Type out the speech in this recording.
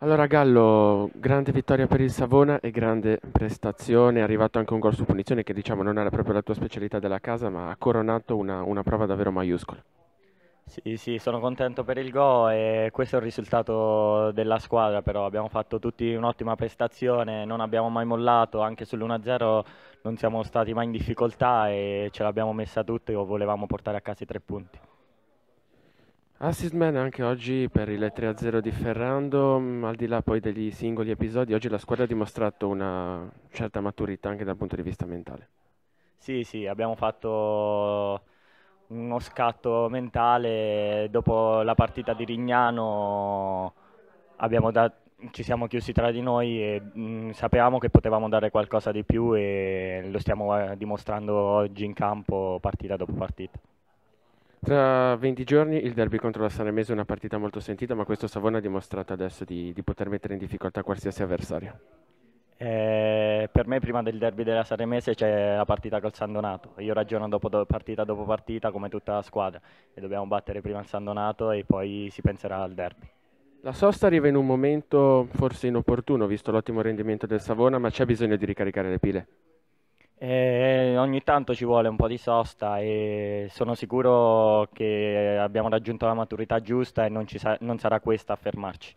Allora Gallo, grande vittoria per il Savona e grande prestazione, è arrivato anche un gol su punizione che diciamo non era proprio la tua specialità della casa ma ha coronato una, una prova davvero maiuscola. Sì, sì, sono contento per il gol e questo è il risultato della squadra, però abbiamo fatto tutti un'ottima prestazione, non abbiamo mai mollato, anche sull'1-0 non siamo stati mai in difficoltà e ce l'abbiamo messa tutta e volevamo portare a casa i tre punti. Assist man anche oggi per il 3-0 di Ferrando, mm, al di là poi degli singoli episodi, oggi la squadra ha dimostrato una certa maturità anche dal punto di vista mentale. Sì, sì, abbiamo fatto uno scatto mentale dopo la partita di Rignano, dato, ci siamo chiusi tra di noi e mh, mm, sapevamo che potevamo dare qualcosa di più e lo stiamo eh, dimostrando oggi in campo partita dopo partita. Tra 20 giorni il derby contro la Sanremese è una partita molto sentita, ma questo Savona ha dimostrato adesso di, di poter mettere in difficoltà qualsiasi avversario. Eh, per me prima del derby della Saremese c'è la partita col San Donato. Io ragiono dopo, do, partita dopo partita come tutta la squadra e dobbiamo battere prima il San Donato e poi si penserà al derby. La sosta arriva in un momento forse inopportuno visto l'ottimo rendimento del Savona, ma c'è bisogno di ricaricare le pile. Eh, ogni tanto ci vuole un po' di sosta e sono sicuro che abbiamo raggiunto la maturità giusta e non, sa non sarà questa a fermarci.